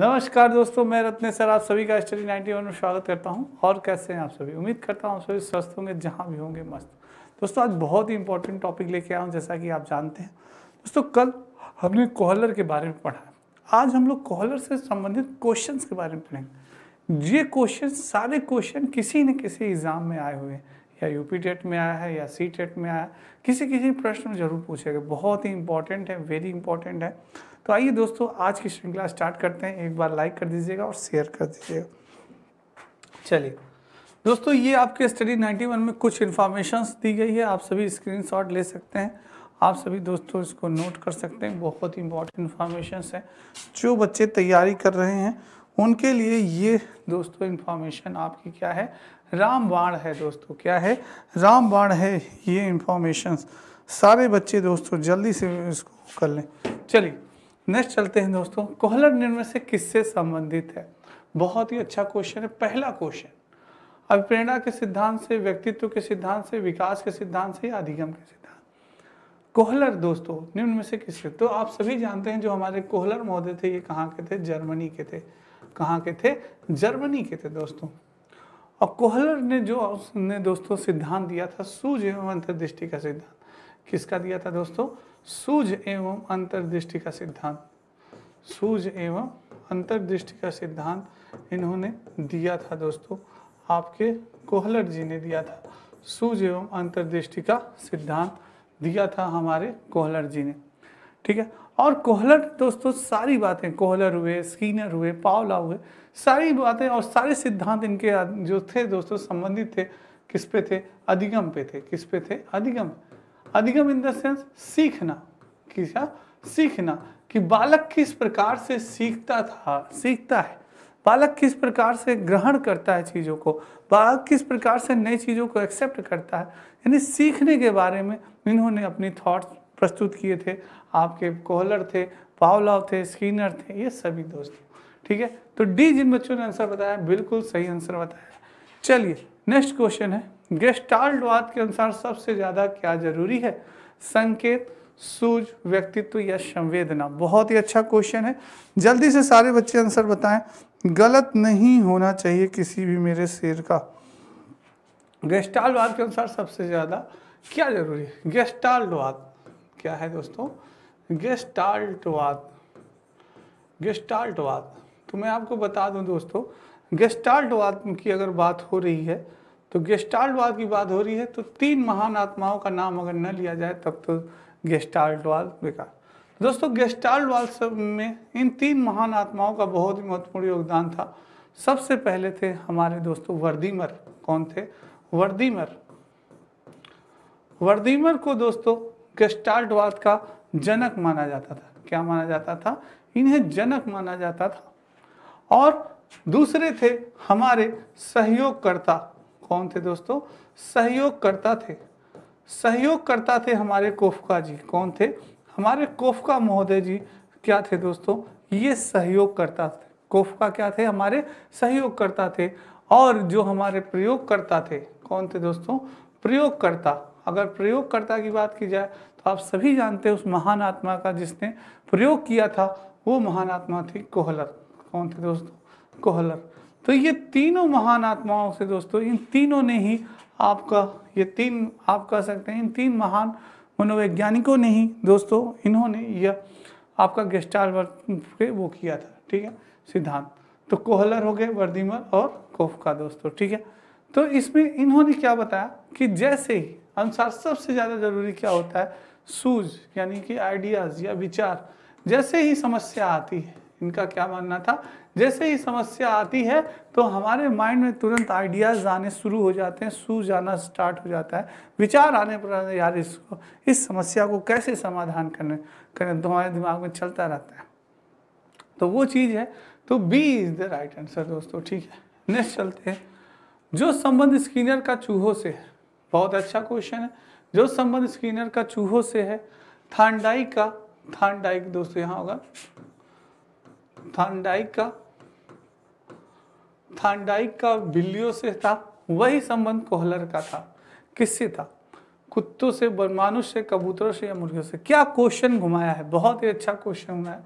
नमस्कार दोस्तों मैं रत्न सर आप सभी का स्टडी 91 में स्वागत करता हूं और कैसे हैं आप सभी उम्मीद करता हूं आप सभी स्वस्थ होंगे जहां भी होंगे मस्त दोस्तों आज बहुत ही इंपॉर्टेंट टॉपिक लेके आया हूं जैसा कि आप जानते हैं दोस्तों कल हमने कोहलर के बारे में पढ़ा आज हम लोग कोहलर से संबंधित क्वेश्चन के बारे में पढ़ेंगे ये क्वेश्चन सारे क्वेश्चन किसी न किसी एग्जाम में आए हुए हैं या यूपी टेट में आया है या सी टेट में आया किसी किसी प्रश्न जरूर पूछेगा बहुत ही इंपॉर्टेंट है वेरी इंपॉर्टेंट है तो आइए दोस्तों आज की श्रृंखला स्टार्ट करते हैं एक बार लाइक कर दीजिएगा और शेयर कर दीजिएगा चलिए दोस्तों ये आपके स्टडी 91 में कुछ इन्फॉर्मेशंस दी गई है आप सभी स्क्रीनशॉट ले सकते हैं आप सभी दोस्तों इसको नोट कर सकते हैं बहुत ही इंपॉर्टेंट इन्फॉर्मेशन हैं जो बच्चे तैयारी कर रहे हैं उनके लिए ये दोस्तों इन्फॉर्मेशन आपकी क्या है रामबाण है दोस्तों क्या है रामबाण है ये इन्फॉर्मेशन सारे बच्चे दोस्तों जल्दी से इसको कर लें चलिए नेक्स्ट चलते हैं दोस्तों कोहलर निर्णय से किससे संबंधित है बहुत ही अच्छा क्वेश्चन है पहला क्वेश्चन अब प्रेरणा के सिद्धांत से व्यक्तित्व के सिद्धांत से विकास के सिद्धांत से या अधिगम के सिद्धांत कोहलर दोस्तों निम्न में से किससे तो आप सभी जानते हैं जो हमारे कोहलर महोदय थे ये कहाँ के थे जर्मनी के थे कहाँ के थे जर्मनी के थे दोस्तों और कोहलर ने जो उसने दोस्तों सिद्धांत दिया था सूझ एवं अंतर्दृष्टि का सिद्धांत किसका दिया था दोस्तों सूझ एवं अंतर्दृष्टि का सिद्धांत सूझ एवं अंतर्दृष्टि का सिद्धांत इन्होंने दिया था दोस्तों आपके कोहलर जी ने दिया था सूझ एवं अंतर्दृष्टि का सिद्धांत दिया था हमारे कोहलर जी ने ठीक है और कोहलर दोस्तों सारी बातें कोहलर हुए स्कीनर हुए पावला हुए सारी बातें और सारे सिद्धांत इनके जो थे दोस्तों संबंधित थे किस पे थे अधिगम पे थे किस पे थे अधिगम अधिगम इन देंस सीखना क्या सीखना कि बालक किस प्रकार से सीखता था सीखता है बालक किस प्रकार से ग्रहण करता है चीज़ों को बालक किस प्रकार से नई चीज़ों को एक्सेप्ट करता है यानी सीखने के बारे में इन्होंने अपनी थॉट्स प्रस्तुत किए थे आपके कोहलर थे पावलाव थे स्कीनर थे ये सभी दोस्त ठीक है तो डी जिन बच्चों ने आंसर बताया बिल्कुल सही आंसर बताया चलिए नेक्स्ट क्वेश्चन है गेस्टाल्टवाद के अनुसार सबसे ज़्यादा क्या जरूरी है संकेत सूझ व्यक्तित्व या संवेदना बहुत ही अच्छा क्वेश्चन है जल्दी से सारे बच्चे आंसर बताएं गलत नहीं होना चाहिए किसी भी मेरे शेर का गेस्टाल्टवाद के अनुसार सबसे ज़्यादा क्या जरूरी है गेस्टाल्टवाद क्या है दोस्तों गेस्टाल्टवाद गेस्टाल्टवाद तो मैं आपको बता दूं दोस्तों गेस्टाल्टवाद की अगर बात हो रही है तो गेस्टाल्टवाद की बात हो रही है तो तीन महान आत्माओं का नाम अगर न लिया जाए तब तो गेस्टाल्टवाद बेकार दोस्तों गेस्टाल्टवाद सब में इन तीन महान आत्माओं का बहुत ही महत्वपूर्ण योगदान था सबसे पहले थे हमारे दोस्तों वर्दीमर कौन थे वर्दीमर वर्दीमर को दोस्तों गेस्टाल्टवाद का जनक माना जाता था क्या माना जाता था इन्हें जनक माना जाता था और दूसरे थे हमारे सहयोगकर्ता कौन थे दोस्तों सहयोगकर्ता थे सहयोगकर्ता थे हमारे कोफका जी कौन थे हमारे कोफका महोदय जी क्या थे दोस्तों ये सहयोगकर्ता थे कोफका क्या थे हमारे सहयोगकर्ता थे और जो हमारे प्रयोगकर्ता थे कौन थे दोस्तों प्रयोगकर्ता अगर प्रयोगकर्ता की बात की जाए तो आप सभी जानते हैं उस महान आत्मा का जिसने प्रयोग किया था वो महान आत्मा थी कोहलर कौन थे दोस्तों कोहलर तो ये तीनों महान आत्माओं से दोस्तों इन तीनों ने ही आपका ये तीन आप कह सकते हैं इन तीन महान मनोवैज्ञानिकों ने ही दोस्तों इन्होंने यह आपका गेस्टाल पे वो किया था ठीक है सिद्धांत तो कोहलर हो गए वर्दीमर और कोफ का दोस्तों ठीक है तो इसमें इन्होंने क्या बताया कि जैसे ही अनुसार सबसे ज़्यादा जरूरी क्या होता है सूझ यानी कि आइडियाज़ या विचार जैसे ही समस्या आती है इनका क्या मानना था जैसे ही समस्या आती है तो हमारे माइंड में तुरंत आइडियाज़ आने शुरू हो जाते हैं सू जाना स्टार्ट हो जाता है विचार आने पर यार इसको इस समस्या को कैसे समाधान करने करें तो हमारे दिमाग में चलता रहता है तो वो चीज़ है तो B is the right answer दोस्तों ठीक है नेक्स्ट चलते हैं जो संबंध स्क्रीनर का चूहों से है बहुत अच्छा क्वेश्चन है जो संबंध स्क्रीनर का चूहों से है थांडाई का थांडाइक दोस्तों यहाँ होगा थानडाइक का थानडाइक का बिल्लियों से था वही संबंध कोहलर का था किससे था कुत्तों से मानुष से कबूतरों से या मुर्गियों से क्या क्वेश्चन घुमाया है बहुत ही अच्छा क्वेश्चन घुमाया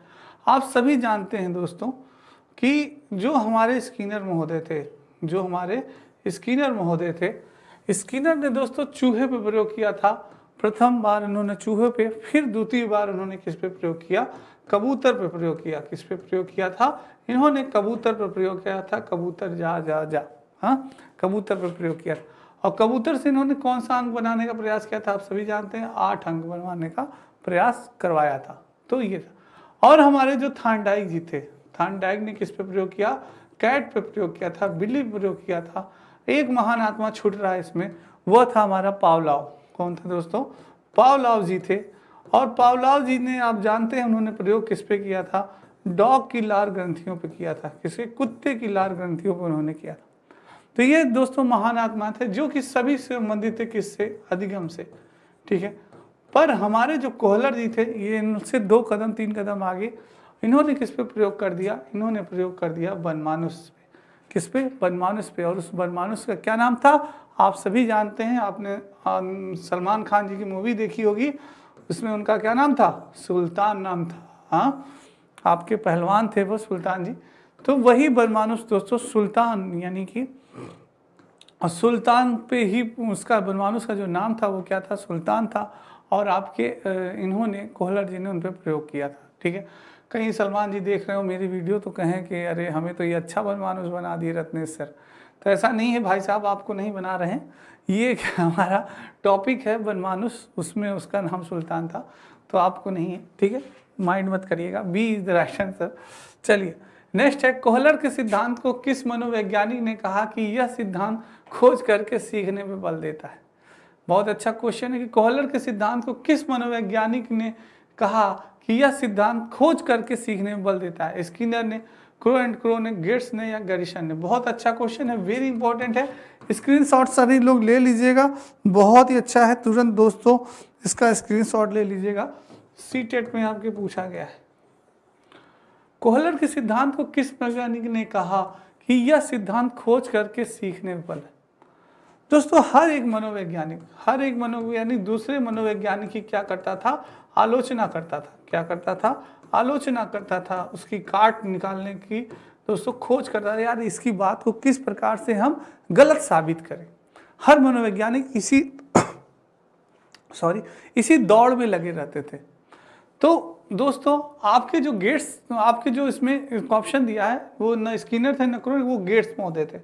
आप सभी जानते हैं दोस्तों कि जो हमारे स्किनर महोदय थे जो हमारे स्किनर महोदय थे स्किनर ने दोस्तों चूहे पे प्रयोग किया था प्रथम बार उन्होंने चूहे पे फिर द्वितीय बार उन्होंने किस पे प्रयोग किया कबूतर पर प्रयोग किया किस पे प्रयोग किया था इन्होंने कबूतर पर प्रयोग किया था कबूतर जा जा जा हाँ कबूतर पर प्रयोग किया और कबूतर से इन्होंने कौन सा अंक बनाने का प्रयास किया था आप सभी जानते हैं आठ अंक बनवाने का प्रयास करवाया था तो ये था और हमारे जो थानडाइक जी थे थानडाइक ने किस पे प्रयोग किया कैट पे प्रयोग किया था बिल्ली पे प्रयोग किया था एक महान आत्मा छूट रहा है इसमें वह था हमारा पावलाव कौन था दोस्तों पावलाव जी थे और पावलाव जी ने आप जानते हैं उन्होंने प्रयोग किस पे किया था डॉग की लार ग्रंथियों पे किया था किसके कुत्ते की लार ग्रंथियों पर उन्होंने किया था तो ये दोस्तों महान आत्मा थे जो कि सभी से संबंधित थे किससे अधिगम से ठीक है पर हमारे जो कोहलर जी थे ये इनसे दो कदम तीन कदम आगे इन्होंने किस पे प्रयोग कर दिया इन्होंने प्रयोग कर दिया बनमानुष पे किस पे बनमानुष पे और उस बनमानुष का क्या नाम था आप सभी जानते हैं आपने सलमान खान जी की मूवी देखी होगी उसमें उनका क्या नाम था सुल्तान नाम था हाँ आपके पहलवान थे वो सुल्तान जी तो वही बनमानुस दोस्तों सुल्तान यानी कि और सुल्तान पे ही उसका बनमानुस का जो नाम था वो क्या था सुल्तान था और आपके इन्होंने कोहलर जी ने उन पर प्रयोग किया था ठीक है कहीं सलमान जी देख रहे हो मेरी वीडियो तो कहें कि अरे हमें तो ये अच्छा बनमानुस बना दिए रत्नेश सर तो ऐसा नहीं है भाई साहब आपको नहीं बना रहे हैं ये हमारा टॉपिक है बनमानुस उसमें उसका नाम सुल्तान था तो आपको नहीं है ठीक है माइंड मत करिएगा B is the right answer चलिए नेक्स्ट है कोहलर के सिद्धांत को किस मनोवैज्ञानिक ने कहा कि यह सिद्धांत खोज करके सीखने में बल देता है बहुत अच्छा क्वेश्चन है कि कोहलर के सिद्धांत को किस मनोवैज्ञानिक ने कहा कि यह सिद्धांत खोज करके सीखने में बल देता है स्किनर ने क्रो एंड क्रो ने गेट्स ने या गरीशन ने बहुत अच्छा क्वेश्चन है वेरी इंपॉर्टेंट है स्क्रीनशॉट सभी लोग ले लीजिएगा बहुत ही अच्छा है तुरंत दोस्तों इसका स्क्रीनशॉट ले लीजिएगा सी टेट में आपके पूछा गया है कोहलर के सिद्धांत को किस वैज्ञानिक ने कहा कि यह सिद्धांत खोज करके सीखने पर दोस्तों हर एक मनोवैज्ञानिक हर एक मनोवैज्ञानिक दूसरे मनोवैज्ञानिक की क्या करता था आलोचना करता था क्या करता था आलोचना करता था उसकी काट निकालने की दोस्तों खोज करता है यार इसकी बात को किस प्रकार से हम गलत साबित करें हर मनोवैज्ञानिक इसी सॉरी इसी दौड़ में लगे रहते थे तो दोस्तों आपके जो गेट्स आपके जो इसमें ऑप्शन दिया है वो न स्किनर थे न क्रोन वो गेट्स महोदय थे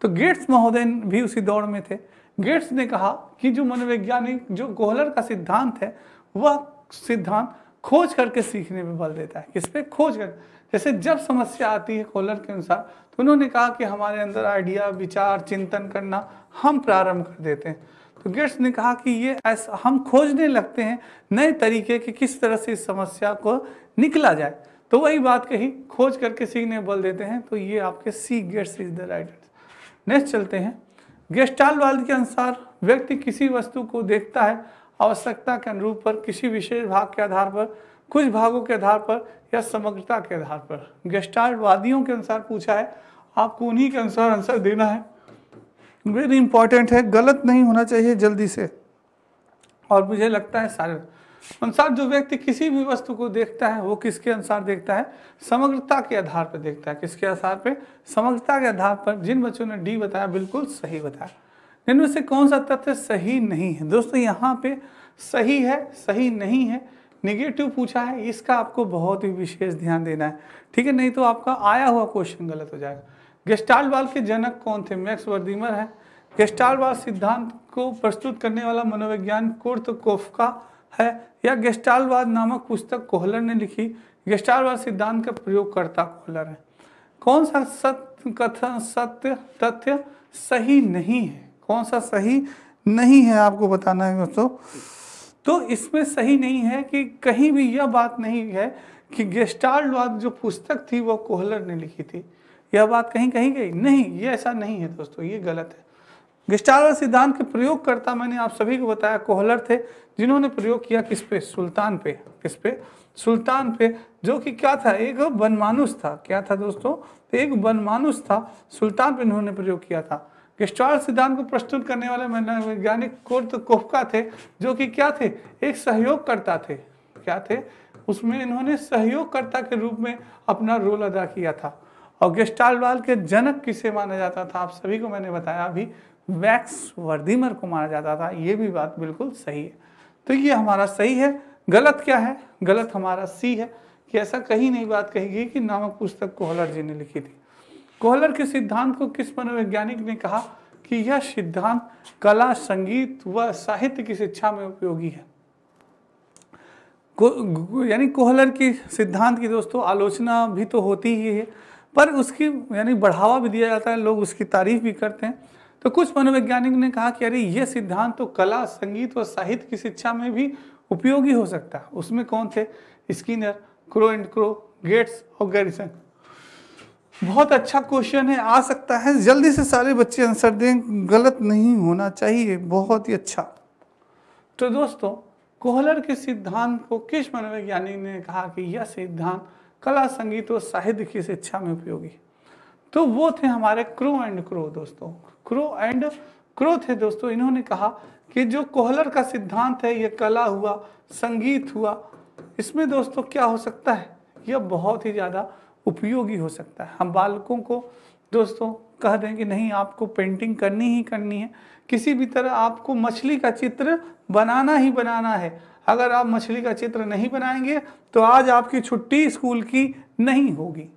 तो गेट्स महोदय भी उसी दौड़ में थे गेट्स ने कहा कि जो मनोवैज्ञानिक जो कोहलर का सिद्धांत है वह सिद्धांत खोज करके सीखने में बल देता है किस पे खोज कर जैसे जब समस्या आती है कोलर के अनुसार तो उन्होंने कहा कि हमारे अंदर आइडिया विचार चिंतन करना हम प्रारंभ कर देते हैं तो गेट्स ने कहा कि ये ऐसा हम खोजने लगते हैं नए तरीके कि किस तरह से इस समस्या को निकला जाए तो वही बात कही खोज करके सी ने बोल देते हैं तो ये आपके C Gates is the right next चलते हैं वाल के अनुसार व्यक्ति किसी वस्तु को देखता है आवश्यकता के अनुरूप पर किसी विशेष भाग के आधार पर कुछ भागों के आधार पर या समग्रता के आधार पर गेस्टार्टवादियों के अनुसार पूछा है आपको उन्हीं के अनुसार आंसर देना है वेरी इंपॉर्टेंट है गलत नहीं होना चाहिए जल्दी से और मुझे लगता है सारे अनुसार जो व्यक्ति किसी भी वस्तु को देखता है वो किसके अनुसार देखता है समग्रता के आधार पर देखता है किसके आधार पर समग्रता के आधार पर जिन बच्चों ने डी बताया बिल्कुल सही बताया इनमें से कौन सा तथ्य सही नहीं है दोस्तों यहाँ पे सही है सही नहीं है निगेटिव पूछा है इसका आपको बहुत ही विशेष ध्यान देना है ठीक है नहीं तो आपका आया हुआ क्वेश्चन गलत हो जाएगा गेस्टाल वाल के जनक कौन थे मैक्स वर्दीमर है गेस्टाल वाल सिद्धांत को प्रस्तुत करने वाला मनोविज्ञान कुर्त कोफका है या गेस्टालवाद नामक पुस्तक कोहलर ने लिखी गेस्टालवाद सिद्धांत का प्रयोगकर्ता कोहलर है कौन सा सत्य कथन सत्य तथ्य सही नहीं है कौन सा सही नहीं है आपको बताना है दोस्तों तो इसमें सही नहीं है कि कहीं भी यह बात नहीं है कि गेस्टार्डवाद जो पुस्तक थी वो कोहलर ने लिखी थी यह बात कहीं कहीं गई नहीं ये ऐसा नहीं है दोस्तों ये गलत है गेस्टाल्ट सिद्धांत के प्रयोगकर्ता मैंने आप सभी को बताया कोहलर थे जिन्होंने प्रयोग किया किस पे सुल्तान पे किस पे सुल्तान पे जो कि क्या था एक बनमानुष था क्या था दोस्तों एक बनमानुष था सुल्तान पे इन्होंने प्रयोग किया था गेस्टॉल सिद्धांत को प्रस्तुत करने वाले मनोवैज्ञानिक कोर्ट तो कोफका थे जो कि क्या थे एक सहयोगकर्ता थे क्या थे उसमें इन्होंने सहयोगकर्ता के रूप में अपना रोल अदा किया था और गेस्टालवाल के जनक किसे माना जाता था आप सभी को मैंने बताया अभी वैक्स वर्दीमर को माना जाता था ये भी बात बिल्कुल सही है तो ये हमारा सही है गलत क्या है गलत हमारा सी है कि ऐसा कहीं नहीं बात कही गई कि नामक पुस्तक कोहलर जी ने लिखी थी कोहलर के सिद्धांत को किस मनोवैज्ञानिक ने कहा कि यह सिद्धांत कला संगीत व साहित्य की शिक्षा में उपयोगी है को, यानी कोहलर की सिद्धांत की दोस्तों आलोचना भी तो होती ही है पर उसकी यानी बढ़ावा भी दिया जाता है लोग उसकी तारीफ भी करते हैं तो कुछ मनोवैज्ञानिक ने कहा कि अरे ये सिद्धांत तो कला संगीत व साहित्य की शिक्षा में भी उपयोगी हो सकता है उसमें कौन थे Skinner Crow and Crow Gates और गैरिसन बहुत अच्छा क्वेश्चन है आ सकता है जल्दी से सारे बच्चे आंसर दें गलत नहीं होना चाहिए बहुत ही अच्छा तो दोस्तों कोहलर के सिद्धांत को किस मनोवैज्ञानिक ने कहा कि यह सिद्धांत कला संगीत और साहित्य की शिक्षा में उपयोगी तो वो थे हमारे क्रो एंड क्रो दोस्तों क्रो एंड क्रो थे दोस्तों इन्होंने कहा कि जो कोहलर का सिद्धांत है ये कला हुआ संगीत हुआ इसमें दोस्तों क्या हो सकता है यह बहुत ही ज़्यादा उपयोगी हो सकता है हम बालकों को दोस्तों कह दें कि नहीं आपको पेंटिंग करनी ही करनी है किसी भी तरह आपको मछली का चित्र बनाना ही बनाना है अगर आप मछली का चित्र नहीं बनाएंगे तो आज आपकी छुट्टी स्कूल की नहीं होगी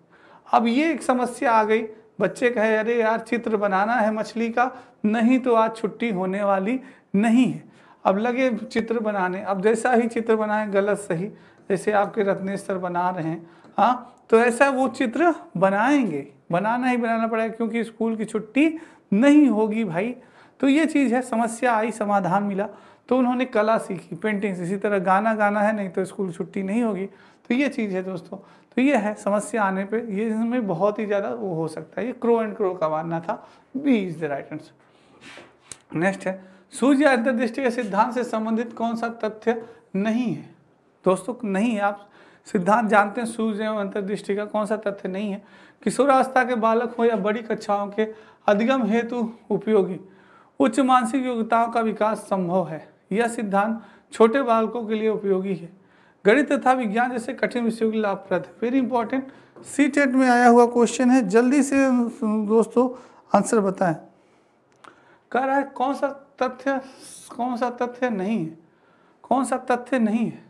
अब ये एक समस्या आ गई बच्चे कहे अरे यार चित्र बनाना है मछली का नहीं तो आज छुट्टी होने वाली नहीं है अब लगे चित्र बनाने अब जैसा ही चित्र बनाएं गलत सही जैसे आपके रत्नेश्वर बना रहे हैं हाँ तो ऐसा वो चित्र बनाएंगे बनाना ही बनाना पड़ेगा क्योंकि स्कूल की छुट्टी नहीं होगी भाई तो ये चीज़ है समस्या आई समाधान मिला तो उन्होंने कला सीखी पेंटिंग्स इसी तरह गाना गाना है नहीं तो स्कूल छुट्टी नहीं होगी तो ये चीज़ है दोस्तों तो ये है समस्या आने पे ये इसमें बहुत ही ज़्यादा वो हो सकता है ये क्रो एंड क्रो का मानना था B is the right answer next है सूर्य अंतर्दृष्टि के सिद्धांत से संबंधित कौन सा तथ्य नहीं है दोस्तों नहीं है आप सिद्धांत जानते हैं सूर्य एवं अंतर्दृष्टि का कौन सा तथ्य नहीं है किशोरावस्था के बालक हो या बड़ी कक्षाओं के अधिगम हेतु उपयोगी उच्च मानसिक योग्यताओं का विकास संभव है यह सिद्धांत छोटे बालकों के लिए उपयोगी है गणित तथा विज्ञान जैसे कठिन विषयों के लाभप्रद है वेरी इंपॉर्टेंट सी टेट में आया हुआ क्वेश्चन है जल्दी से दोस्तों आंसर बताएं कह रहा है कौन सा तथ्य कौन सा तथ्य नहीं है कौन सा तथ्य नहीं है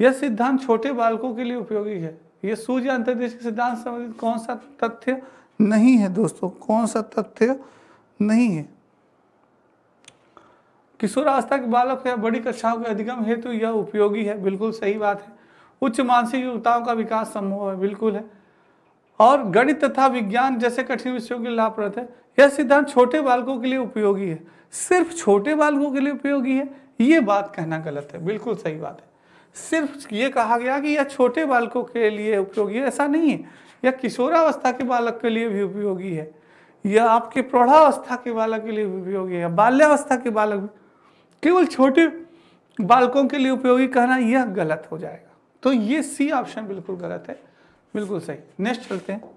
यह सिद्धांत छोटे बालकों के लिए उपयोगी है यह सूर्य अंतर्देश सिद्धांत संबंधित कौन सा तथ्य नहीं है दोस्तों कौन सा तथ्य नहीं है किशोरावस्था के बालक या बड़ी कक्षाओं के अधिगम हेतु यह उपयोगी है बिल्कुल सही बात है उच्च मानसिक योग्यताओं का विकास संभव है बिल्कुल है और गणित तथा विज्ञान जैसे कठिन विषयों के लाभप्रद है यह सिद्धांत छोटे बालकों के लिए उपयोगी है सिर्फ छोटे बालकों के लिए उपयोगी है ये बात कहना गलत है बिल्कुल सही बात है सिर्फ ये कहा गया कि यह छोटे बालकों के लिए उपयोगी है ऐसा नहीं है यह किशोरावस्था के बालक के लिए भी उपयोगी है यह आपके प्रौढ़ावस्था के बालक के लिए उपयोगी है बाल्यावस्था के बालक केवल छोटे बालकों के लिए उपयोगी कहना यह गलत हो जाएगा तो ये सी ऑप्शन बिल्कुल गलत है बिल्कुल सही नेक्स्ट चलते हैं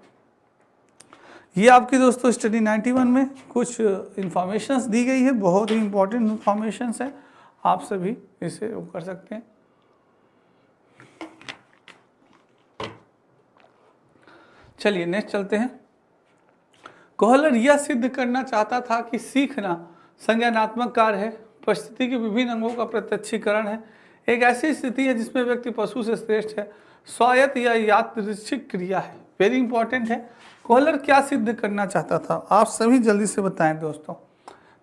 ये आपके दोस्तों स्टडी 91 में कुछ इन्फॉर्मेशंस दी गई है बहुत ही इंपॉर्टेंट इन्फॉर्मेशंस है आप सभी इसे कर सकते हैं चलिए नेक्स्ट चलते हैं कोहलर यह सिद्ध करना चाहता था कि सीखना संज्ञानात्मक कार्य है परिस्थिति के विभिन्न अंगों का प्रत्यक्षीकरण है एक ऐसी स्थिति है जिसमें व्यक्ति पशु से श्रेष्ठ है स्वायत्त या यादृच्छिक क्रिया है वेरी इंपॉर्टेंट है कोहलर क्या सिद्ध करना चाहता था आप सभी जल्दी से बताएं दोस्तों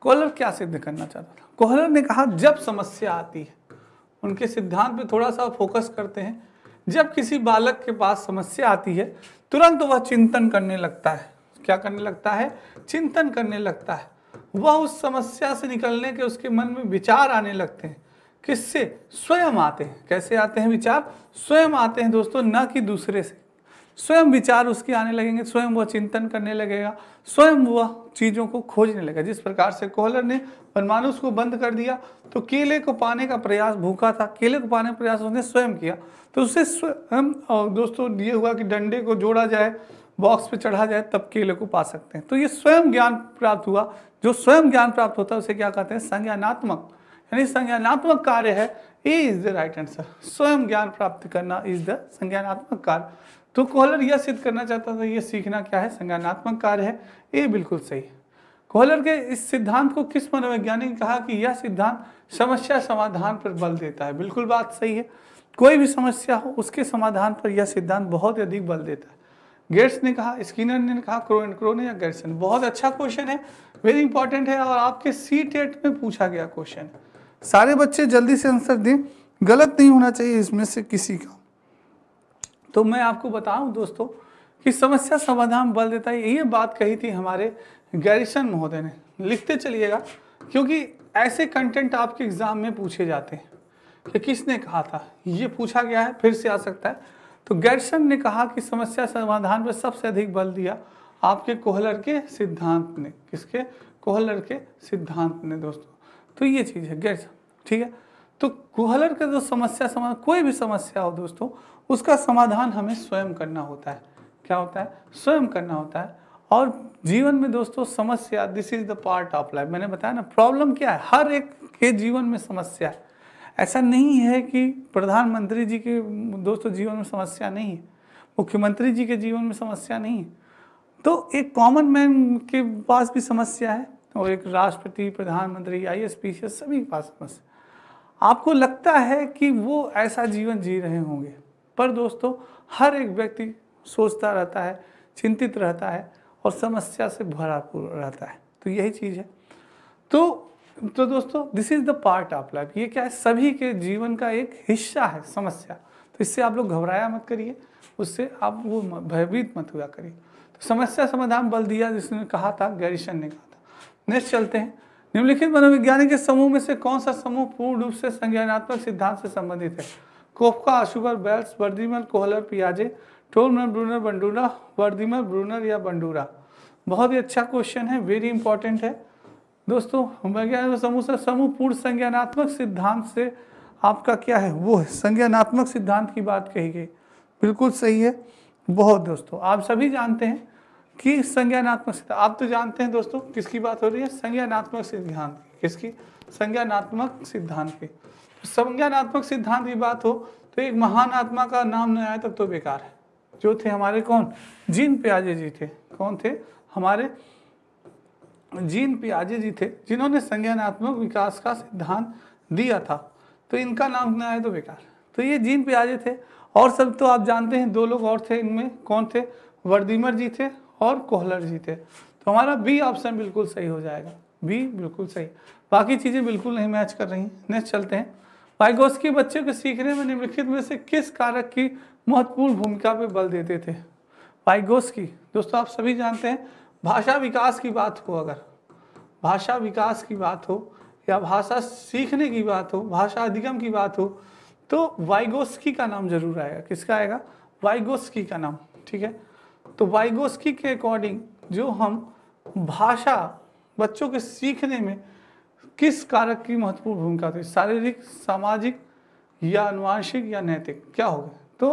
कोहलर क्या सिद्ध करना चाहता था कोहलर ने कहा जब समस्या आती है उनके सिद्धांत पर थोड़ा सा फोकस करते हैं जब किसी बालक के पास समस्या आती है तुरंत वह चिंतन करने लगता है क्या करने लगता है चिंतन करने लगता है वह उस समस्या से निकलने के उसके मन में विचार आने लगते हैं किससे स्वयं आते हैं कैसे आते हैं विचार स्वयं आते हैं दोस्तों न कि दूसरे से स्वयं विचार उसके आने लगेंगे स्वयं वह चिंतन करने लगेगा स्वयं वह चीज़ों को खोजने लगेगा जिस प्रकार से कोहलर ने वनमानुष को बंद कर दिया तो केले को पाने का प्रयास भूखा था केले को पाने का प्रयास उसने स्वयं किया तो उसे स्वयं दोस्तों ये हुआ कि डंडे को जोड़ा जाए बॉक्स पे चढ़ा जाए तब केले को पा सकते हैं तो ये स्वयं ज्ञान प्राप्त हुआ जो स्वयं ज्ञान प्राप्त होता है उसे क्या कहते हैं संज्ञानात्मक यानी संज्ञानात्मक कार्य है A is the right answer स्वयं ज्ञान प्राप्त करना इज द संज्ञानात्मक कार्य तो कोहलर यह सिद्ध करना चाहता था यह सीखना क्या है संज्ञानात्मक कार्य है ये बिल्कुल सही है कोहलर के इस सिद्धांत को किस मनोवैज्ञानिक ने कहा कि यह सिद्धांत समस्या समाधान पर बल देता है बिल्कुल बात सही है कोई भी समस्या हो उसके समाधान पर यह सिद्धांत बहुत अधिक बल देता है गेट्स ने कहा स्किनर ने कहा क्रो एंड क्रो ने या गेट्स बहुत अच्छा क्वेश्चन है वेरी इंपॉर्टेंट है और आपके सी टेट में पूछा गया क्वेश्चन सारे बच्चे जल्दी से आंसर दें गलत नहीं होना चाहिए इसमें से किसी का तो मैं आपको बताऊं दोस्तों कि समस्या समाधान बल देता है ये बात कही थी हमारे गैरिसन महोदय ने लिखते चलिएगा क्योंकि ऐसे कंटेंट आपके एग्जाम में पूछे जाते हैं कि किसने कहा था ये पूछा गया है फिर से आ सकता है तो गैरसन ने कहा कि समस्या समाधान पर सबसे अधिक बल दिया आपके कोहलर के सिद्धांत ने किसके कोहलर के सिद्धांत ने दोस्तों तो ये चीज़ है गैरसन ठीक है तो कुहलर का जो समस्या समाधान कोई भी समस्या हो दोस्तों उसका समाधान हमें स्वयं करना होता है क्या होता है स्वयं करना होता है और जीवन में दोस्तों समस्या this is the part of life मैंने बताया ना प्रॉब्लम क्या है हर एक के जीवन में समस्या है ऐसा नहीं है कि प्रधानमंत्री जी के दोस्तों जीवन में समस्या नहीं है मुख्यमंत्री जी के जीवन में समस्या नहीं है तो एक कॉमन मैन के पास भी समस्या है और एक राष्ट्रपति प्रधानमंत्री आई एस पी सभी के पास समस्या आपको लगता है कि वो ऐसा जीवन जी रहे होंगे पर दोस्तों हर एक व्यक्ति सोचता रहता है चिंतित रहता है और समस्या से भरा रहता है तो यही चीज़ है तो तो दोस्तों this is the part of life ये क्या है सभी के जीवन का एक हिस्सा है समस्या तो इससे आप लोग घबराया मत करिए उससे आप वो भयभीत मत हुआ करिए तो समस्या समाधान बल दिया जिसने कहा था गैरिशन ने कहा था नेक्स्ट चलते हैं निम्नलिखित मनोविज्ञानी के समूह में से कौन सा समूह पूर्ण रूप से संज्ञानात्मक सिद्धांत से संबंधित है कोफका अशुगर बेल्स वर्दीमल कोहलर पियाजे Tolman Bruner Bandura Wertheimer Bruner या बंडूरा बहुत ही अच्छा क्वेश्चन है वेरी इंपॉर्टेंट है दोस्तों वैज्ञानिक समूह से समूह पूर्ण संज्ञानात्मक सिद्धांत से आपका क्या है वो है संज्ञानात्मक सिद्धांत की बात कही गई बिल्कुल सही है बहुत दोस्तों आप सभी जानते हैं कि संज्ञानात्मक सिद्धांत आप तो जानते हैं दोस्तों किसकी बात हो रही है संज्ञानात्मक सिद्धांत किसकी संज्ञानात्मक सिद्धांत की संज्ञानात्मक सिद्धांत की बात हो तो एक महान आत्मा का नाम न आया तब तो बेकार है जो थे हमारे कौन जीन प्याजे जी थे कौन थे हमारे जीन प्याजे जी थे जिन्होंने संज्ञानात्मक विकास का सिद्धांत दिया था तो इनका नाम न आए तो बेकार तो ये जीन प्याजे थे और सब तो आप जानते हैं दो लोग और थे इनमें कौन थे वर्दीमर जी थे और कोहलर जीते तो हमारा बी ऑप्शन बिल्कुल सही हो जाएगा बी बिल्कुल सही बाकी चीज़ें बिल्कुल नहीं मैच कर रही नेक्स्ट चलते हैं पाइगोस के बच्चे को सीखने में निम्नलिखित में से किस कारक की महत्वपूर्ण भूमिका पर बल देते थे पाइगोस की दोस्तों आप सभी जानते हैं भाषा विकास की बात हो अगर भाषा विकास की बात हो या भाषा सीखने की बात हो भाषा अधिगम की बात हो तो वाइगोस्की का नाम जरूर आएगा किसका आएगा वाइगोस्की का नाम ठीक है तो वाइगोस्की के अकॉर्डिंग जो हम भाषा बच्चों के सीखने में किस कारक की महत्वपूर्ण भूमिका थी शारीरिक सामाजिक या अनुवांशिक या नैतिक क्या होगा तो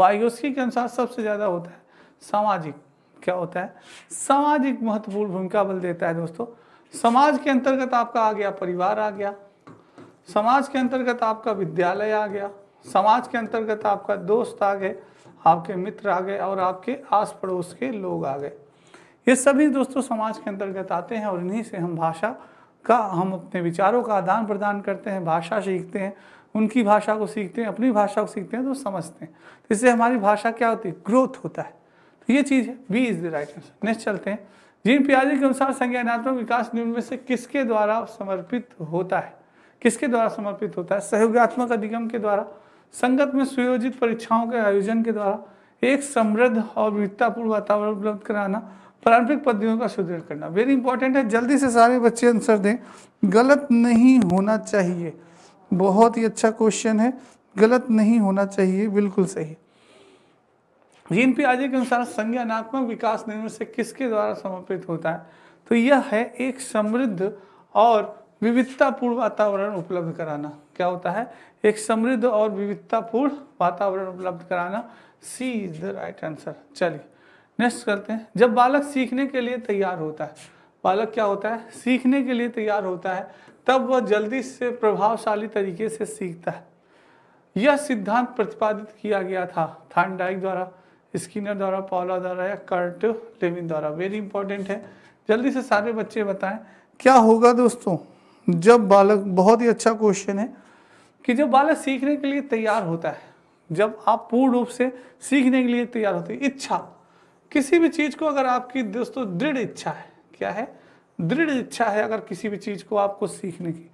वाइगोस्की के अनुसार सबसे ज़्यादा होता है सामाजिक क्या होता है सामाजिक महत्वपूर्ण भूमिका बल देता है दोस्तों समाज के अंतर्गत आपका आ गया परिवार आ गया समाज के अंतर्गत आपका विद्यालय आ गया समाज के अंतर्गत आपका दोस्त आ गए आपके मित्र आ गए और आपके आस पड़ोस के लोग आ गए ये सभी दोस्तों समाज के अंतर्गत आते हैं और इन्हीं से हम भाषा का हम अपने विचारों का आदान प्रदान करते हैं भाषा सीखते हैं उनकी भाषा को सीखते हैं अपनी भाषा को सीखते हैं तो समझते हैं तो इससे हमारी भाषा क्या होती है ग्रोथ होता है तो ये चीज़ है B is the right answer next चलते हैं जिन प्यारी के अनुसार संज्ञानात्मक विकास निम्न में से किसके द्वारा समर्पित होता है किसके द्वारा समर्पित होता है सहयोगात्मक अधिगम के द्वारा संगत में सुयोजित परीक्षाओं के आयोजन के द्वारा एक समृद्ध और विविधतापूर्ण वातावरण उपलब्ध कराना पारंपरिक पद्धतियों का सुदृढ़ करना वेरी इंपॉर्टेंट है जल्दी से सारे बच्चे आंसर दें गलत नहीं होना चाहिए बहुत ही अच्छा क्वेश्चन है गलत नहीं होना चाहिए बिल्कुल सही जीन पियाजे के अनुसार संज्ञानात्मक विकास निर्णय से किसके द्वारा समर्पित होता है तो यह है एक समृद्ध और विविधतापूर्ण वातावरण उपलब्ध कराना क्या होता है एक समृद्ध और विविधतापूर्ण वातावरण उपलब्ध कराना C is the right answer चलिए नेक्स्ट करते हैं जब बालक सीखने के लिए तैयार होता है बालक क्या होता है सीखने के लिए तैयार होता है तब वह जल्दी से प्रभावशाली तरीके से सीखता है यह सिद्धांत प्रतिपादित किया गया था थानडाइक द्वारा स्किनर द्वारा पॉला द्वारा या कर्ट लेविन द्वारा वेरी इंपॉर्टेंट है जल्दी से सारे बच्चे बताएं क्या होगा दोस्तों जब बालक बहुत ही अच्छा क्वेश्चन है कि जब बालक सीखने के लिए तैयार होता है जब आप पूर्ण रूप से सीखने के लिए तैयार होते इच्छा किसी भी चीज़ को अगर आपकी दोस्तों दृढ़ इच्छा है क्या है दृढ़ इच्छा है अगर किसी भी चीज़ को आपको सीखने की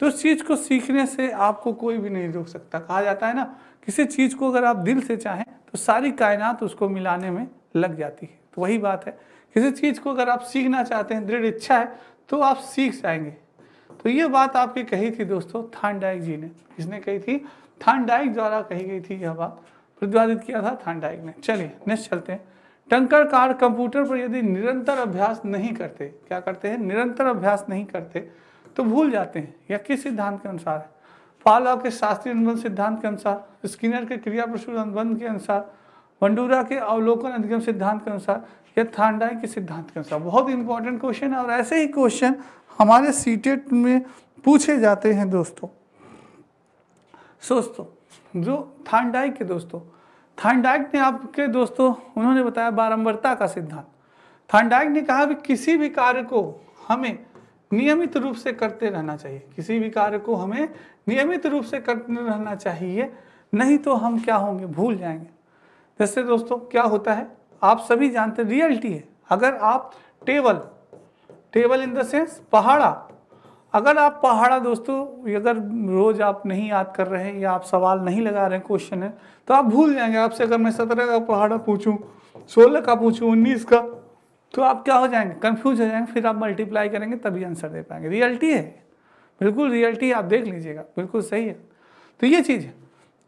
तो उस चीज़ को सीखने से आपको कोई भी नहीं रोक सकता कहा जाता है ना किसी चीज़ को अगर आप दिल से चाहें तो सारी कायनात उसको मिलाने में लग जाती है तो वही बात है किसी चीज़ को अगर आप सीखना चाहते हैं दृढ़ इच्छा है तो आप सीख जाएंगे तो ये बात आपकी कही थी दोस्तों थानडाइक जी ने किसने कही थी थानडाइक द्वारा कही गई थी यह बात प्रतिपादित किया था थानडाइक ने चलिए नेक्स्ट चलते हैं टंकर कार कंप्यूटर पर यदि निरंतर अभ्यास नहीं करते क्या करते हैं निरंतर अभ्यास नहीं करते तो भूल जाते हैं या किस सिद्धांत के अनुसार है पाला के शास्त्रीय अनुबंध सिद्धांत के अनुसार स्किनर के क्रिया प्रसूर अनुबंध के अनुसार वंडूरा के अवलोकन अधिगम सिद्धांत के अनुसार या थांडा के सिद्धांत के अनुसार बहुत इंपॉर्टेंट क्वेश्चन है और ऐसे ही क्वेश्चन हमारे सीटेट में पूछे जाते हैं दोस्तों दोस्तों जो थांडाइक के दोस्तों थांडाइक ने आपके दोस्तों उन्होंने बताया बारंबारता का सिद्धांत थांडाइक ने कहा भी किसी भी कार्य को हमें नियमित रूप से करते रहना चाहिए किसी भी कार्य को हमें नियमित रूप से करते रहना चाहिए नहीं तो हम क्या होंगे भूल जाएंगे जैसे दोस्तों क्या होता है आप सभी जानते हैं रियलिटी है अगर आप table table in the sense पहाड़ा अगर आप पहाड़ा दोस्तों अगर रोज़ आप नहीं याद कर रहे हैं या आप सवाल नहीं लगा रहे हैं क्वेश्चन है तो आप भूल जाएंगे आपसे अगर मैं सत्रह का पहाड़ा पूछूँ सोलह का पूछूँ उन्नीस का तो आप क्या हो जाएंगे कंफ्यूज हो जाएंगे फिर आप मल्टीप्लाई करेंगे तभी आंसर दे पाएंगे रियलिटी है बिल्कुल रियलिटी आप देख लीजिएगा बिल्कुल सही है तो ये चीज़ है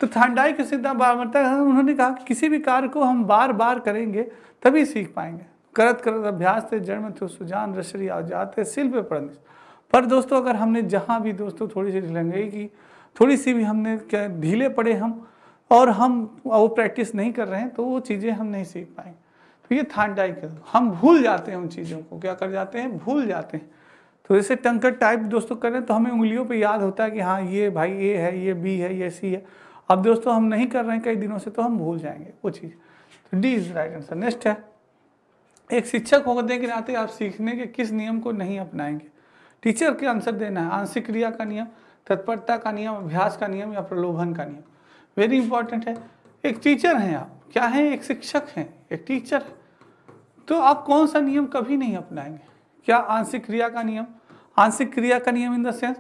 तो थांडाई के सिद्धांत है हाँ, उन्होंने कहा कि किसी भी कार्य को हम बार बार करेंगे तभी सीख पाएंगे करत करत अभ्यास थे जन्म थे सुजान रशरी आजाते जाते शिल्प पर पर दोस्तों अगर हमने जहाँ भी दोस्तों थोड़ी सी ढिलंगई की थोड़ी सी भी हमने क्या ढीले पड़े हम और हम वो प्रैक्टिस नहीं कर रहे हैं तो वो चीज़ें हम नहीं सीख पाएंगे तो ये थांडाई के हम भूल जाते हैं उन चीज़ों को क्या कर जाते हैं भूल जाते हैं तो जैसे टंकर टाइप दोस्तों करें तो हमें उंगलियों पर याद होता है कि हाँ ये भाई ए है ये बी है ये सी है अब दोस्तों हम नहीं कर रहे हैं कई दिनों से तो हम भूल जाएंगे वो चीज़ तो D is right answer next है एक शिक्षक होने के नाते आप सीखने के किस नियम को नहीं अपनाएंगे टीचर के आंसर देना है आंशिक क्रिया का नियम तत्परता का नियम अभ्यास का नियम या प्रलोभन का नियम वेरी इंपॉर्टेंट है एक टीचर हैं आप क्या हैं एक शिक्षक हैं एक टीचर है तो आप कौन सा नियम कभी नहीं अपनाएंगे क्या आंशिक क्रिया का नियम आंशिक क्रिया का नियम इन द सेंस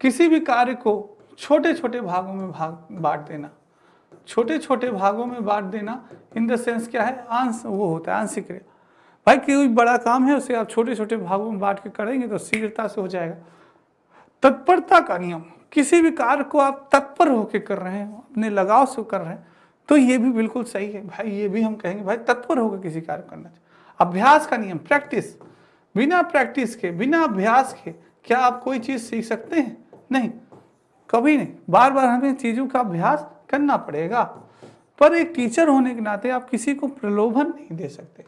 किसी भी कार्य को छोटे छोटे भागों में भाग बांट देना छोटे छोटे भागों में बांट देना इन द सेंस क्या है आंस वो होता है आंशिक क्रिया भाई कोई बड़ा काम है उसे आप छोटे छोटे भागों में बांट के करेंगे तो शीघ्रता से हो जाएगा तत्परता का नियम किसी भी कार्य को आप तत्पर होकर कर रहे हैं अपने लगाव से कर रहे हैं तो ये भी बिल्कुल सही है भाई ये भी हम कहेंगे भाई तत्पर होकर किसी कार्य करना चाहिए अभ्यास का नियम प्रैक्टिस बिना प्रैक्टिस के बिना अभ्यास के क्या आप कोई चीज़ सीख सकते हैं नहीं कभी नहीं बार बार हमें चीज़ों का अभ्यास करना पड़ेगा पर एक टीचर होने के नाते आप किसी को प्रलोभन नहीं दे सकते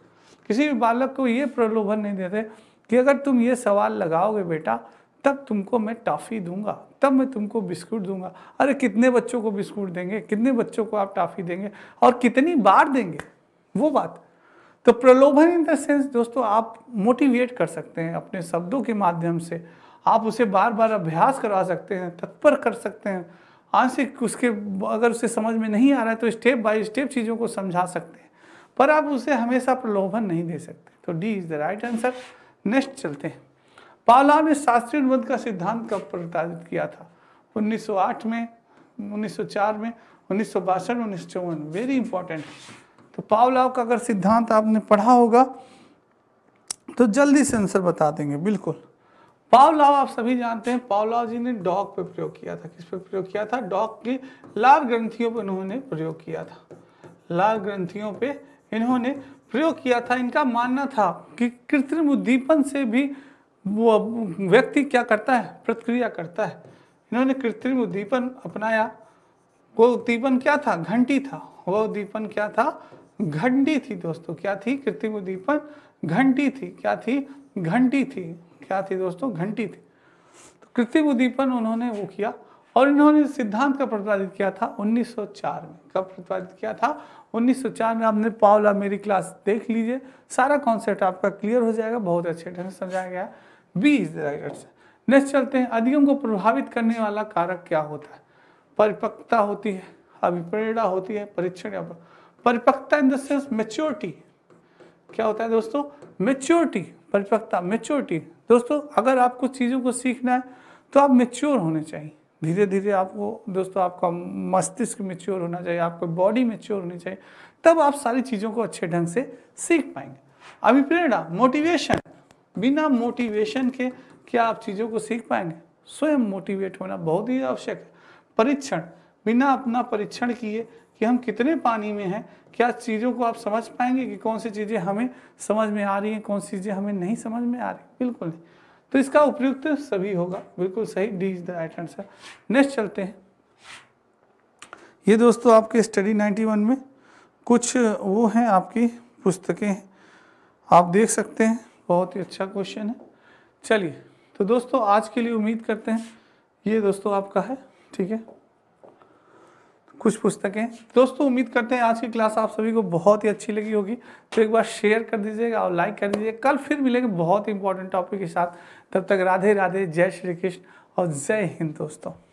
किसी भी बालक को ये प्रलोभन नहीं देते कि अगर तुम ये सवाल लगाओगे बेटा तब तुमको मैं टॉफ़ी दूंगा तब मैं तुमको बिस्कुट दूंगा अरे कितने बच्चों को बिस्कुट देंगे कितने बच्चों को आप टॉफ़ी देंगे और कितनी बार देंगे वो बात तो प्रलोभन इन द सेंस दोस्तों आप मोटिवेट कर सकते हैं अपने शब्दों के माध्यम से आप उसे बार बार अभ्यास करवा सकते हैं तत्पर कर सकते हैं आंशिक उसके अगर उसे समझ में नहीं आ रहा है तो स्टेप बाय स्टेप चीज़ों को समझा सकते हैं पर आप उसे हमेशा प्रलोभन नहीं दे सकते तो D is the right answer next चलते हैं पावला ने शास्त्रीय अनुबंध का सिद्धांत कब प्रताड़ित किया था 1908 में 1904 में उन्नीस सौ बासठ उन्नीस सौ चौवन वेरी इंपॉर्टेंट तो पावलाव का अगर सिद्धांत आपने पढ़ा होगा तो जल्दी से आंसर बता देंगे बिल्कुल पावलाव आप सभी जानते हैं पावलाव जी ने डॉग पे प्रयोग किया था किस पे प्रयोग किया था डॉग के लाल ग्रंथियों पे उन्होंने प्रयोग किया था लाल ग्रंथियों पे इन्होंने प्रयोग किया था इनका मानना था कि कृत्रिम उद्दीपन से भी वो व्यक्ति क्या करता है प्रतिक्रिया करता है इन्होंने कृत्रिम उद्दीपन अपनाया वो उद्दीपन क्या था घंटी था वह उद्दीपन क्या था घंटी थी दोस्तों क्या थी कृत्रिम उद्दीपन घंटी थी क्या थी घंटी थी क्या थी दोस्तों घंटी थी तो कृत्रिम उद्दीपन उन्होंने वो किया और इन्होंने सिद्धांत का प्रतिपादित किया था 1904 में कब प्रतिपादित किया था 1904 में आपने पावला मेरी क्लास देख लीजिए सारा कॉन्सेप्ट आपका क्लियर हो जाएगा बहुत अच्छे ढंग से समझाया गया बी नेक्स्ट चलते हैं अधिगम को प्रभावित करने वाला कारक क्या होता है परिपक्वता होती है अभिप्रेरणा होती है परीक्षण या परिपक्वता इन द सेंस मेच्योरिटी क्या होता है दोस्तों मेच्योरिटी परिपक्वता मेच्योरिटी दोस्तों अगर आप कुछ चीज़ों को सीखना है तो आप मेच्योर होने चाहिए धीरे धीरे आपको दोस्तों आपका मस्तिष्क मेच्योर होना चाहिए आपको बॉडी मेच्योर होनी चाहिए तब आप सारी चीज़ों को अच्छे ढंग से सीख पाएंगे अभी प्रेरणा मोटिवेशन बिना मोटिवेशन के क्या आप चीज़ों को सीख पाएंगे स्वयं मोटिवेट होना बहुत ही आवश्यक है परीक्षण बिना अपना परीक्षण किए कि हम कितने पानी में हैं क्या चीज़ों को आप समझ पाएंगे कि कौन सी चीज़ें हमें समझ में आ रही हैं कौन सी चीज़ें हमें नहीं समझ में आ रही बिल्कुल नहीं तो इसका उपयुक्त सभी होगा बिल्कुल सही D is the right answer next चलते हैं ये दोस्तों आपके स्टडी 91 में कुछ वो हैं आपकी पुस्तकें हैं आप देख सकते हैं बहुत ही अच्छा क्वेश्चन है चलिए तो दोस्तों आज के लिए उम्मीद करते हैं ये दोस्तों आपका है ठीक है कुछ पुस्तकें दोस्तों उम्मीद करते हैं आज की क्लास आप सभी को बहुत ही अच्छी लगी होगी तो एक बार शेयर कर दीजिएगा और लाइक कर दीजिएगा कल फिर मिलेंगे बहुत ही इंपॉर्टेंट टॉपिक के साथ तब तक राधे राधे जय श्री कृष्ण और जय हिंद दोस्तों